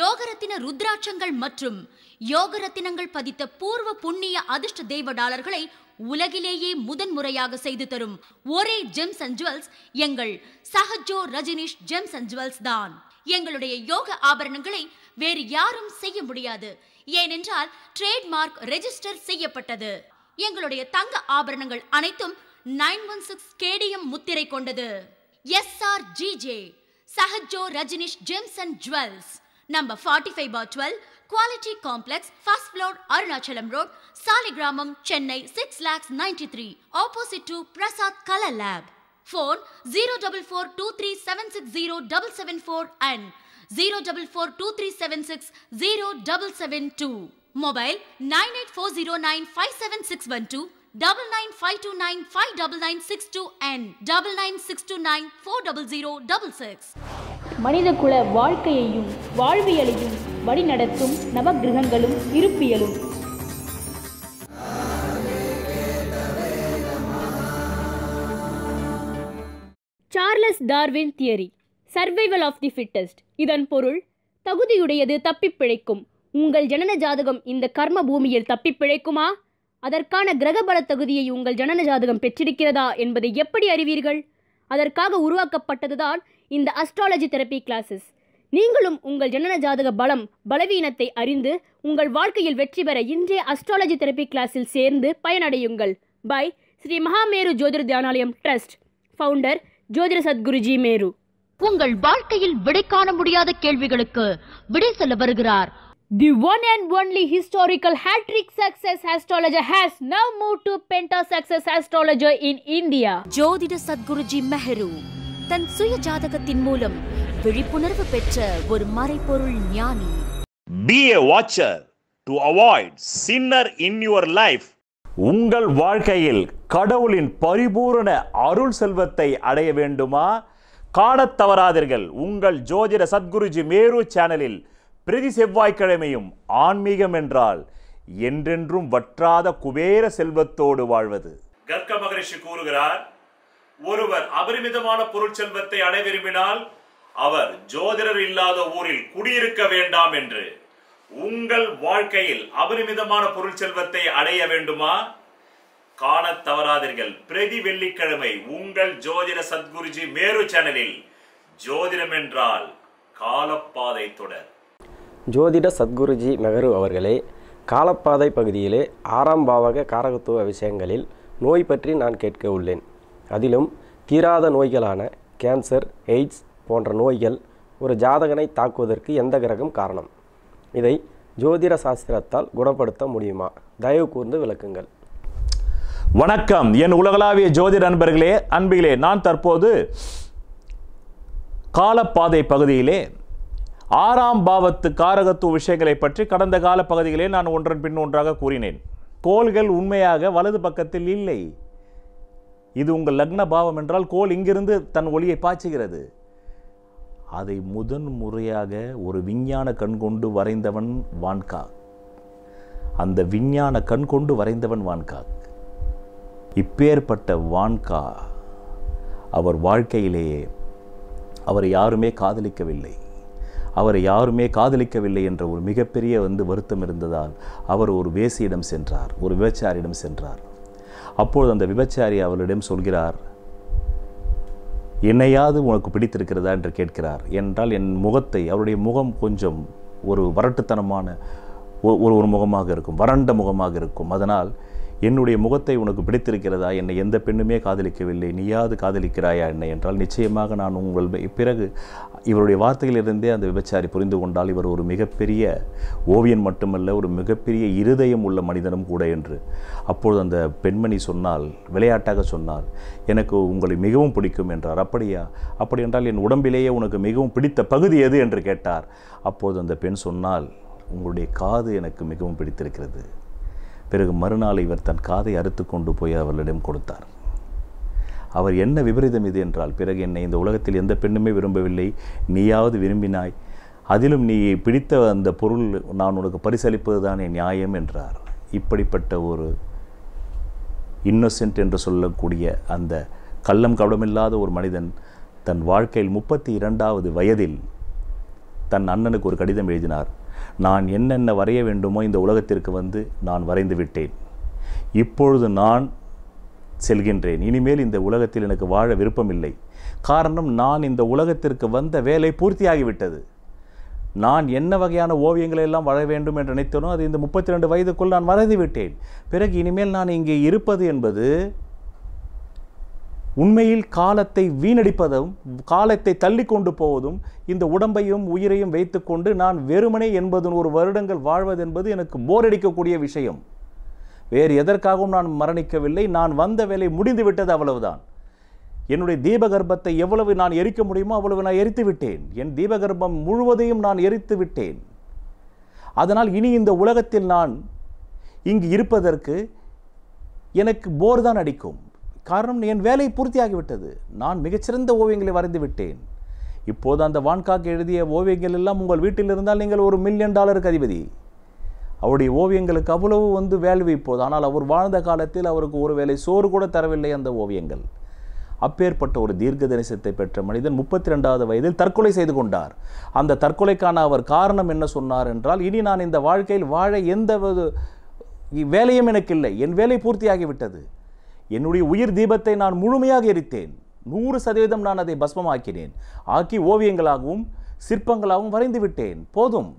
யோகரத்தின ருத்ராட்சங்கள் மற்றும் யோகரத்தினங்கள் பதித்த பூர்வ புண்ணிய அதிர்ஷ்ட தெய்வ டாலர்களை உலகிலேயே முதன்முறையாக செய்து தரும் ஒரே ஜெம்ஸ் அண்ட் ஜுவல்ஸ் எங்கள் Sahajo Rajneesh gems and jewels தான் எங்களுடைய யோக ஆபரணங்களை வேறு யாரும் செய்ய முடியாது ஏனென்றால் ட்ரேட்மார்க் ரெஜிஸ்டர் செய்யப்பட்டது எங்களுடைய தங்க ஆபரணங்கள் அனைத்தும் நைன் ஒன் சிக்ஸ் கேடிஎம் முத்திரை கொண்டது S R G J Sahajo Rajneesh gems and jewels Number 45 by 12, Quality Complex, first floor, Arunachalam Road, Saligramam, Chennai 6 lakhs 93, opposite to Prasad Color Lab. Phone 04423760774 and 04423760772. Mobile 984095761. Double nine five two nine five double nine six two and double nine six two nine four double zero double six. மனிதகுல வாழ்க்கையையும் வாழ்வியலையும் வழிநடத்தும் நவகிரகங்களும் இருப்பியலும் Charles Darwin theory survival of the fittest இதன் பொருள் தகுதியுடையது தப்பிப்பிழைக்கும் உங்கள் ஜனன ஜாதகம் இந்த கர்ம பூமியில் தப்பி அதற்கான கிரகபல தகுதியை உங்கள் ஜனன ஜாதகம் பெற்றிருக்கிறதா என்பதை எப்படி அறிவீர்கள் அதற்காக உருவாக்கப்பட்டதுதான் இந்த அஸ்ட்ராலஜி தெரப்பி கிளாஸஸ் நீங்களும் உங்கள் ஜனன ஜாதக பலம் பலவீனத்தை அறிந்து உங்கள் வாழ்க்கையில் வெற்றி பெற இன்றைய அஸ்ட்ராலஜி தெரப்பி கிளாஸில் சேர்ந்து பயனடையுங்கள் பை ஸ்ரீ மகாமேரு ஜோதிட தியானாலயம் ட்ரஸ்ட் ஃபவுண்டர் ஜோதிட சத்குருஜி மேரு உங்கள் வாழ்க்கையில் விடை காண முடியாத கேள்விகளுக்கு விடை சொல்ல வருகிறார் The one and only historical hat-trick success astrologer has now moved to Penta Success Astrologer in India. Sadguruji Sadguruji Mehru. தன் சுய ஜாதகத்தின் மூலம் விழிப்புணர்வு பெற்ற ஒரு மறைபொருள் ஞானி be a watcher to avoid sinner in your life உங்கள் வாழ்க்கையில் கடவுளின் பரிபூரண அருள் செல்வத்தை அடைய வேண்டுமா காண தவறாதீர்கள் உங்கள் ஜோதிட சத்குருஜி மேரு சேனலில் பிரதி செவ்வாய்க்கிழமையும் ஆன்மீகம் என்றால் என்றென்றும் வற்றாத குபேர செல்வத்தோடு வாழ்வது கர்க்க மகரிஷி கூறுகிறார் ஒருவர் அபரிமிதமான பொருள் செல்வத்தை அடை விரும்பினால் அவர் ஜோதிடர் இல்லாத ஊரில் குடியிருக்க வேண்டாம் என்று உங்கள் வாழ்க்கையில் அபரிமிதமான பொருள் செல்வத்தை அடைய வேண்டுமா காண தவறாதீர்கள் பிரதி வெள்ளிக்கிழமை உங்கள் ஜோதிட சத்குருஜி மேரு சேனலில் ஜோதிடம் என்றால் காலப்பாதை தொடர் ஜோதிட சத்குருஜி மெஹரு அவர்களே காலப்பாதை பகுதியிலே ஆறாம் பாவக காரகத்துவ விஷயங்களில் நோய் பற்றி நான் கேட்க உள்ளேன் அதிலும் தீராத நோய்களான கேன்சர் எய்ட்ஸ் போன்ற நோய்கள் ஒரு ஜாதகனை தாக்குவதற்கு எந்த கிரகம் காரணம் இதை ஜோதிட சாஸ்திரத்தால் குணப்படுத்த முடியுமா தயவு கூர்ந்து விளக்குங்கள் வணக்கம் என் உலகளாவிய ஜோதிட நண்பர்களே அன்பிகளே நான் தற்போது காலப்பாதை பகுதியிலே ஆறாம் பாவத்து காரகத்துவ விஷயங்களை பற்றி கடந்த கால பகுதிகளே நான் ஒன்றன் பின் ஒன்றாக கூறினேன் கோள்கள் உண்மையாக வலது பக்கத்தில் இல்லை இது உங்கள் லக்ன பாவம் என்றால் கோல் இங்கிருந்து தன் ஒளியை பாய்ச்சுகிறது அதை முதன் முறையாக ஒரு விஞ்ஞான கண் கொண்டு வரைந்தவன் வான்கா அந்த விஞ்ஞான கண் கொண்டு வரைந்தவன் வான்காக் இப்பேற்பட்ட வான்கா அவர் வாழ்க்கையிலேயே அவர் யாருமே காதலிக்கவில்லை அவர் யாருமே காதலிக்கவில்லை என்ற ஒரு மிகப்பெரிய வந்து வருத்தம் இருந்ததால் அவர் ஒரு வேசியிடம் சென்றார் ஒரு வேச்சாரிடம் சென்றார் அப்பொழுது அந்த விபச்சாரி அவளிடம் சொல்கிறார் என்னையாவது உனக்கு பிடித்திருக்கிறதா என்று கேட்கிறார் என்றால் என் முகத்தை அவருடைய முகம் கொஞ்சம் ஒரு வரட்டுத்தனமான ஒரு ஒரு முகமாக இருக்கும் வறண்ட முகமாக இருக்கும் அதனால் என்னுடைய முகத்தை உனக்கு பிடித்திருக்கிறதா என்னை எந்த பெண்ணுமே காதலிக்கவில்லை நீயாவது காதலிக்கிறாயா என்னை என்றால் நிச்சயமாக நான் உங்கள் பிறகு இவருடைய வார்த்தையிலிருந்தே அந்த விபச்சாரி புரிந்து கொண்டால் இவர் ஒரு மிகப்பெரிய ஓவியன் மட்டுமல்ல ஒரு மிகப்பெரிய இருதயம் உள்ள மனிதனும் கூட என்று அப்பொழுது அந்த பெண்மணி சொன்னால் விளையாட்டாக சொன்னார் எனக்கு உங்களை மிகவும் பிடிக்கும் என்றார் அப்படியா அப்படி என்றால் என் உடம்பிலேயே உனக்கு மிகவும் பிடித்த பகுதி எது என்று கேட்டார் அப்போது அந்த பெண் சொன்னால் உங்களுடைய காது எனக்கு மிகவும் பிடித்திருக்கிறது பிறகு மறுநாள் இவர் தன் காதை அறுத்து கொண்டு போய் அவர்களிடம் கொடுத்தார் அவர் என்ன விபரீதம் இது என்றால் பிறகு என்னை இந்த உலகத்தில் எந்த பெண்ணுமே விரும்பவில்லை நீயாவது விரும்பினாய் அதிலும் நீ பிடித்த அந்த பொருள் நான் உனக்கு பரிசளிப்பது தானே நியாயம் என்றார் இப்படிப்பட்ட ஒரு இன்னோசென்ட் என்று சொல்லக்கூடிய அந்த கள்ளம் கவலமில்லாத ஒரு மனிதன் தன் வாழ்க்கையில் முப்பத்தி இரண்டாவது வயதில் தன் அண்ணனுக்கு ஒரு கடிதம் எழுதினார் நான் என்னென்ன வரைய வேண்டுமோ இந்த உலகத்திற்கு வந்து நான் வரைந்து விட்டேன் இப்பொழுது நான் செல்கின்றேன் இனிமேல் இந்த உலகத்தில் எனக்கு வாழ விருப்பமில்லை காரணம் நான் இந்த உலகத்திற்கு வந்த வேலை பூர்த்தியாகிவிட்டது நான் என்ன வகையான ஓவியங்களை எல்லாம் வர வேண்டும் என்று நினைத்தனோ அது இந்த முப்பத்தி ரெண்டு வயதுக்குள் நான் விட்டேன் பிறகு இனிமேல் நான் இங்கே இருப்பது என்பது உண்மையில் காலத்தை வீணடிப்பதும் காலத்தை தள்ளி கொண்டு போவதும் இந்த உடம்பையும் உயிரையும் வைத்துக்கொண்டு நான் வெறுமனே என்பது ஒரு வருடங்கள் வாழ்வது என்பது எனக்கு போரடிக்கக்கூடிய விஷயம் வேறு எதற்காகவும் நான் மரணிக்கவில்லை நான் வந்த வேலை முடிந்து விட்டது அவ்வளவுதான் என்னுடைய தீபகர்ப்பத்தை எவ்வளவு நான் எரிக்க முடியுமோ அவ்வளவு நான் எரித்து விட்டேன் என் தீபகர்ப்பம் முழுவதையும் நான் எரித்து விட்டேன் அதனால் இனி இந்த உலகத்தில் நான் இங்கு இருப்பதற்கு எனக்கு போர் தான் அடிக்கும் காரணம் என் வேலை பூர்த்தியாகிவிட்டது நான் மிகச்சிறந்த ஓவியங்களை வரைந்து விட்டேன் இப்போது அந்த வான்காக்கு எழுதிய ஓவியங்கள் எல்லாம் உங்கள் வீட்டில் இருந்தால் நீங்கள் ஒரு மில்லியன் டாலருக்கு அதிபதி அவருடைய ஓவியங்களுக்கு அவ்வளவு வந்து வேல்வி இப்போது ஆனால் அவர் வாழ்ந்த காலத்தில் அவருக்கு ஒருவேளை சோறு கூட தரவில்லை அந்த ஓவியங்கள் அப்பேற்பட்ட ஒரு தீர்க்க தரிசனத்தை பெற்ற மனிதன் முப்பத்தி ரெண்டாவது வயதில் தற்கொலை செய்து கொண்டார் அந்த தற்கொலைக்கான அவர் காரணம் என்ன சொன்னார் என்றால் இனி நான் இந்த வாழ்க்கையில் வாழ எந்த வேலையும் எனக்கு இல்லை என் வேலை பூர்த்தியாகிவிட்டது என்னுடைய உயிர் தீபத்தை நான் முழுமையாக எரித்தேன் நூறு சதவீதம் நான் அதை பஸ்மமாக்கினேன் ஆக்கி ஓவியங்களாகவும் சிற்பங்களாகவும் வரைந்து விட்டேன் போதும்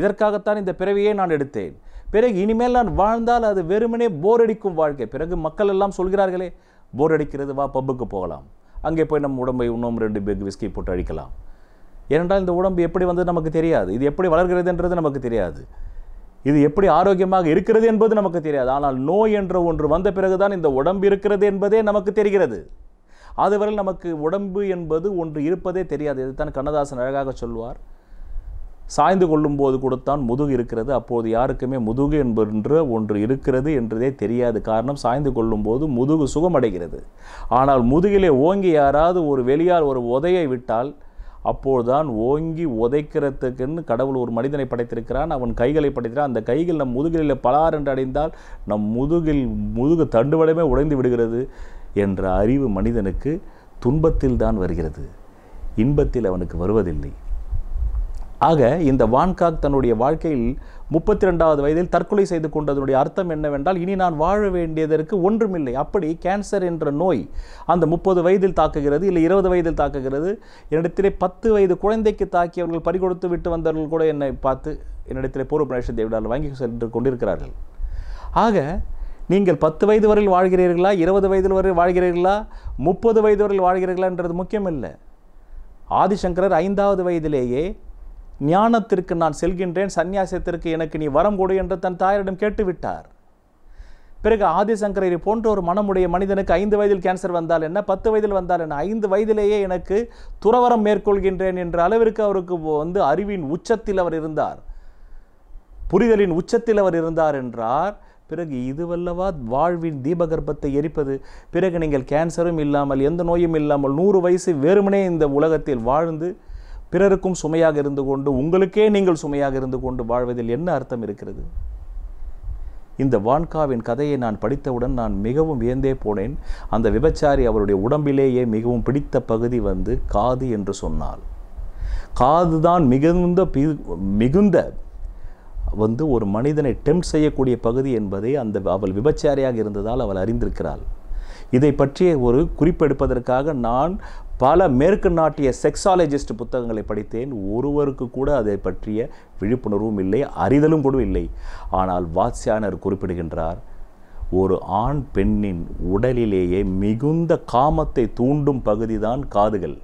இதற்காகத்தான் இந்த பிறவியை நான் எடுத்தேன் பிறகு இனிமேல் நான் வாழ்ந்தால் அது வெறுமனே போர் அடிக்கும் வாழ்க்கை பிறகு மக்கள் எல்லாம் சொல்கிறார்களே போர் அடிக்கிறது வா பப்புக்கு போகலாம் அங்கே போய் நம்ம உடம்பை இன்னும் ரெண்டு பேக் விஸ்கி போட்டு அழிக்கலாம் ஏனென்றால் இந்த உடம்பு எப்படி வந்தது நமக்கு தெரியாது இது எப்படி வளர்கிறது நமக்கு தெரியாது இது எப்படி ஆரோக்கியமாக இருக்கிறது என்பது நமக்கு தெரியாது ஆனால் நோய் என்ற ஒன்று வந்த பிறகுதான் இந்த உடம்பு இருக்கிறது என்பதே நமக்கு தெரிகிறது அதுவரை நமக்கு உடம்பு என்பது ஒன்று இருப்பதே தெரியாது இதுதான் கண்ணதாசன் அழகாக சொல்வார் சாய்ந்து கொள்ளும்போது கூடத்தான் முதுகு இருக்கிறது அப்போது யாருக்குமே முதுகு என்பென்ற ஒன்று இருக்கிறது என்றதே தெரியாது காரணம் சாய்ந்து கொள்ளும்போது முதுகு சுகமடைகிறது ஆனால் முதுகிலே ஓங்கி யாராவது ஒரு வெளியால் ஒரு உதையை விட்டால் அப்போதுதான் ஓங்கி உதைக்கிறதுக்குன்னு கடவுள் ஒரு மனிதனை படைத்திருக்கிறான் அவன் கைகளை படைத்திறான் அந்த கைகள் நம் முதுகிலே பலார் என்று அடைந்தால் நம் முதுகில் முதுகு தண்டுவடமே உடைந்து விடுகிறது என்ற அறிவு மனிதனுக்கு துன்பத்தில் தான் வருகிறது இன்பத்தில் அவனுக்கு வருவதில்லை ஆக இந்த வான்காக் தன்னுடைய வாழ்க்கையில் முப்பத்தி ரெண்டாவது வயதில் தற்கொலை செய்து கொண்டதனுடைய அர்த்தம் என்னவென்றால் இனி நான் வாழ வேண்டியதற்கு ஒன்றுமில்லை அப்படி கேன்சர் என்ற நோய் அந்த முப்பது வயதில் தாக்குகிறது இல்லை இருபது வயதில் தாக்குகிறது என்னிடத்திலே பத்து வயது குழந்தைக்கு தாக்கியவர்கள் பறிகொடுத்து விட்டு வந்தவர்கள் கூட என்னை பார்த்து என்னிடத்திலே பூர்வ பிரணேஷன் தேவிடால் வாங்கி சென்று கொண்டிருக்கிறார்கள் ஆக நீங்கள் பத்து வயது வரையில் வாழ்கிறீர்களா இருபது வயது வரை வாழ்கிறீர்களா முப்பது வயது வரையில் வாழ்கிறீர்களா என்றது முக்கியமில்லை ஆதிசங்கரர் ஐந்தாவது வயதிலேயே ஞானத்திற்கு நான் செல்கின்றேன் சன்னியாசத்திற்கு எனக்கு நீ வரம் கொடு என்று தன் தாயரிடம் கேட்டுவிட்டார் பிறகு ஆதிசங்கரையை போன்ற ஒரு மனமுடைய மனிதனுக்கு ஐந்து வயதில் கேன்சர் வந்தால் என்ன பத்து வயதில் வந்தால் என்ன ஐந்து வயதிலேயே எனக்கு துறவரம் மேற்கொள்கின்றேன் என்ற அளவிற்கு அவருக்கு வந்து அறிவின் உச்சத்தில் அவர் இருந்தார் புரிதலின் உச்சத்தில் அவர் இருந்தார் என்றார் பிறகு இதுவல்லவா வாழ்வின் தீபகற்பத்தை எரிப்பது பிறகு நீங்கள் கேன்சரும் இல்லாமல் எந்த நோயும் இல்லாமல் நூறு வயசு வெறுமனே இந்த உலகத்தில் வாழ்ந்து பிறருக்கும் சுமையாக இருந்து கொண்டு உங்களுக்கே நீங்கள் சுமையாக இருந்து கொண்டு வாழ்வதில் என்ன அர்த்தம் இருக்கிறது இந்த வான்காவின் கதையை நான் படித்தவுடன் நான் மிகவும் வியந்தே போனேன் அந்த விபச்சாரி அவருடைய உடம்பிலேயே மிகவும் பிடித்த பகுதி வந்து காது என்று சொன்னால் காது தான் மிகுந்த மிகுந்த வந்து ஒரு மனிதனை டெம்ப் செய்யக்கூடிய பகுதி என்பதை அந்த அவள் விபச்சாரியாக இருந்ததால் அவள் அறிந்திருக்கிறாள் இதை பற்றிய ஒரு குறிப்பெடுப்பதற்காக நான் பல மேற்கு நாட்டிய செக்ஸாலஜிஸ்ட் புத்தகங்களை படித்தேன் ஒருவருக்கு கூட அதை பற்றிய விழிப்புணர்வும் இல்லை அறிதலும் கூட இல்லை ஆனால் வாத்ஸ்யானர் குறிப்பிடுகின்றார் ஒரு ஆண் பெண்ணின் உடலிலேயே மிகுந்த காமத்தை தூண்டும் பகுதிதான் காதுகள்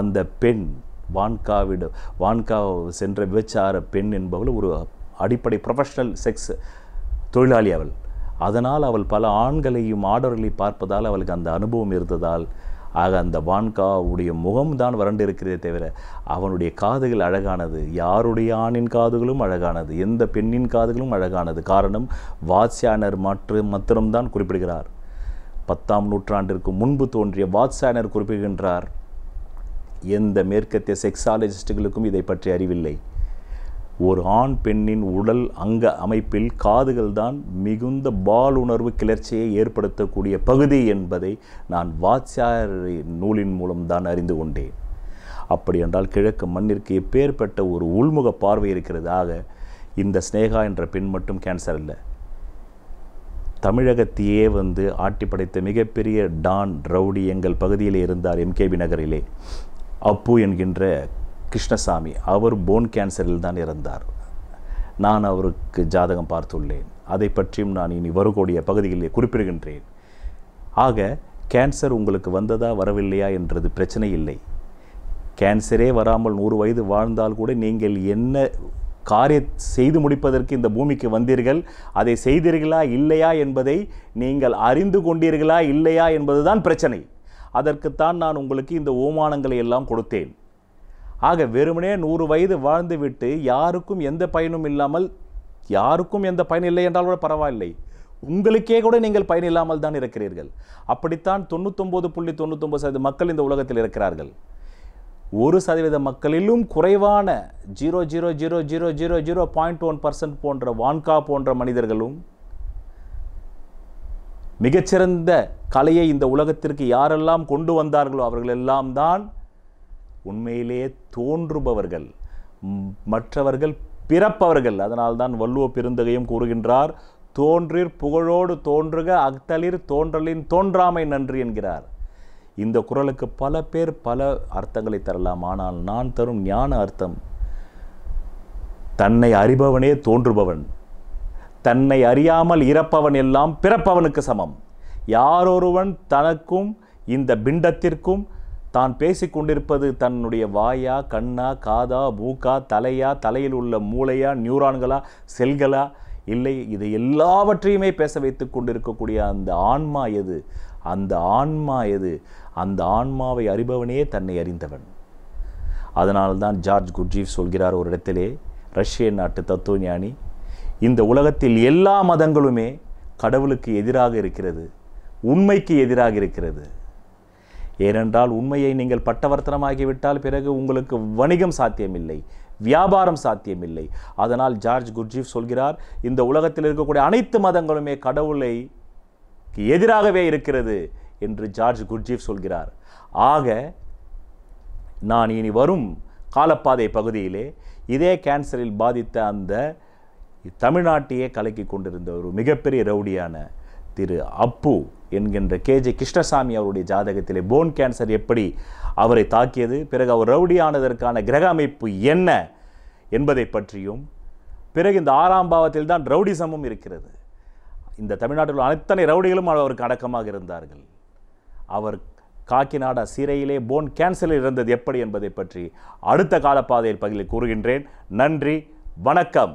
அந்த பெண் வான்காவிட வான்கா சென்ற விபச்சார பெண் என்பவள் ஒரு அடிப்படை ப்ரொஃபஷ்னல் செக்ஸ் தொழிலாளி அவள் அதனால் அவள் பல ஆண்களையும் ஆடர்களை பார்ப்பதால் அவளுக்கு அந்த அனுபவம் இருந்ததால் ஆக அந்த வான்காவுடைய முகம்தான் வறண்டு இருக்கிறதே தவிர அவனுடைய காதுகள் அழகானது யாருடைய ஆணின் காதுகளும் அழகானது எந்த பெண்ணின் காதுகளும் அழகானது காரணம் வாத்ஸ்யானர் மற்று மத்திரம்தான் குறிப்பிடுகிறார் பத்தாம் நூற்றாண்டிற்கு முன்பு தோன்றிய வாத்ஸ்யானர் குறிப்பிடுகின்றார் எந்த மேற்கத்திய செக்ஸாலஜிஸ்டுகளுக்கும் இதை பற்றி அறிவில்லை ஒரு ஆண் பெண்ணின் உடல் அங்க அமைப்பில் காதுகள்தான் மிகுந்த பாலுணர்வு கிளர்ச்சியை ஏற்படுத்தக்கூடிய பகுதி என்பதை நான் வாத்சாரின் நூலின் மூலம்தான் அறிந்து கொண்டேன் அப்படி என்றால் கிழக்கு மண்ணிற்கு எப்பேற்பட்ட ஒரு உள்முக பார்வை இருக்கிறது ஆக இந்த ஸ்னேகா என்ற பெண் மட்டும் கேன்சர் இல்லை தமிழகத்தையே வந்து ஆட்டி படைத்த மிகப்பெரிய டான் ரவுடி எங்கள் பகுதியில் இருந்தார் எம்கேபி நகரிலே அப்பு என்கின்ற கிருஷ்ணசாமி அவர் போன் கேன்சரில் தான் இறந்தார் நான் அவருக்கு ஜாதகம் பார்த்துள்ளேன் அதை பற்றியும் நான் இனி வரக்கூடிய பகுதிகளில் குறிப்பிடுகின்றேன் ஆக கேன்சர் உங்களுக்கு வந்ததா வரவில்லையா என்றது பிரச்சனை இல்லை கேன்சரே வராமல் நூறு வயது வாழ்ந்தால் கூட நீங்கள் என்ன காரிய செய்து முடிப்பதற்கு இந்த பூமிக்கு வந்தீர்கள் அதை செய்தீர்களா இல்லையா என்பதை நீங்கள் அறிந்து கொண்டீர்களா இல்லையா என்பதுதான் பிரச்சனை அதற்குத்தான் நான் உங்களுக்கு இந்த ஓமானங்களை எல்லாம் கொடுத்தேன் ஆக வெறுமனே நூறு வயது வாழ்ந்துவிட்டு யாருக்கும் எந்த பயனும் இல்லாமல் யாருக்கும் எந்த பயன் இல்லை என்றால் கூட பரவாயில்லை உங்களுக்கே கூட நீங்கள் பயன் இல்லாமல் தான் இருக்கிறீர்கள் அப்படித்தான் தொண்ணூத்தொம்பது புள்ளி தொண்ணூத்தொம்பது சதவீத மக்கள் இந்த உலகத்தில் இருக்கிறார்கள் ஒரு சதவீத மக்களிலும் குறைவான zero zero zero zero zero zero point one percent போன்ற வான்கா போன்ற மனிதர்களும் மிகச்சிறந்த கலையை இந்த உலகத்திற்கு யாரெல்லாம் கொண்டு வந்தார்களோ அவர்கள் எல்லாம் தான் உண்மையிலேயே தோன்றுபவர்கள் மற்றவர்கள் பிறப்பவர்கள் அதனால்தான் வள்ளுவ பெருந்தகையும் கூறுகின்றார் தோன்றிர் புகழோடு தோன்றுக அக்தளிர் தோன்றலின் தோன்றாமை நன்றி என்கிறார் இந்த குரலுக்கு பல பேர் பல அர்த்தங்களை தரலாம் ஆனால் நான் தரும் ஞான அர்த்தம் தன்னை அறிபவனே தோன்றுபவன் தன்னை அறியாமல் இறப்பவன் எல்லாம் பிறப்பவனுக்கு சமம் யாரொருவன் தனக்கும் இந்த பிண்டத்திற்கும் தான் பேசிக்கொண்டிருப்பது தன்னுடைய வாயா கண்ணா காதா மூக்கா தலையா தலையில் உள்ள மூளையா நியூரான்களா செல்களா இல்லை இது எல்லாவற்றையுமே பேச வைத்து கொண்டிருக்கக்கூடிய அந்த ஆன்மா எது அந்த ஆன்மா எது அந்த ஆன்மாவை அறிபவனே தன்னை அறிந்தவன் அதனால்தான் ஜார்ஜ் குர்ஜீவ் சொல்கிறார் ஒரு இடத்திலே ரஷ்ய நாட்டு தத்துவஞானி இந்த உலகத்தில் எல்லா மதங்களுமே கடவுளுக்கு எதிராக இருக்கிறது உண்மைக்கு எதிராக இருக்கிறது ஏனென்றால் உண்மையை நீங்கள் பட்டவர்த்தனமாகிவிட்டால் பிறகு உங்களுக்கு வணிகம் சாத்தியமில்லை வியாபாரம் சாத்தியமில்லை அதனால் ஜார்ஜ் குர்ஜீஃப் சொல்கிறார் இந்த உலகத்தில் இருக்கக்கூடிய அனைத்து மதங்களுமே கடவுளை எதிராகவே இருக்கிறது என்று ஜார்ஜ் குர்ஜீஃப் சொல்கிறார் ஆக நான் இனி வரும் காலப்பாதை பகுதியிலே இதே கேன்சரில் பாதித்த அந்த தமிழ்நாட்டையே கலக்கி கொண்டிருந்த ஒரு மிகப்பெரிய ரவுடியான திரு அப்பு என்கின்ற கேஜே கிருஷ்ணசாமி அவருடைய ஜாதகத்திலே போன் கேன்சர் எப்படி அவரை தாக்கியது பிறகு அவர் ரவுடியானதற்கான கிரக அமைப்பு என்ன என்பதை பற்றியும் பிறகு இந்த ஆறாம் பாவத்தில் தான் ரவுடிசமும் இருக்கிறது இந்த தமிழ்நாட்டில் உள்ள அனைத்தனை ரவுடிகளும் அவருக்கு அடக்கமாக இருந்தார்கள் அவர் காக்கிநாடா சிறையிலே போன் கேன்சரில் இருந்தது எப்படி என்பதை பற்றி அடுத்த காலப்பாதையில் பகிர்ந்து கூறுகின்றேன் நன்றி வணக்கம்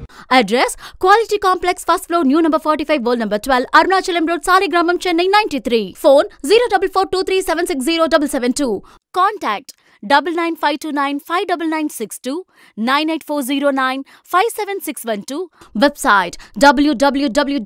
Address Quality Complex, first floor, new number 45, world number 12, Arunachalam Road, Gramam Chennai 93. Phone 0442376072. Contact double nine five two nine five double nine six two nine eight four zero nine five seven six one two website www.srimeheru.org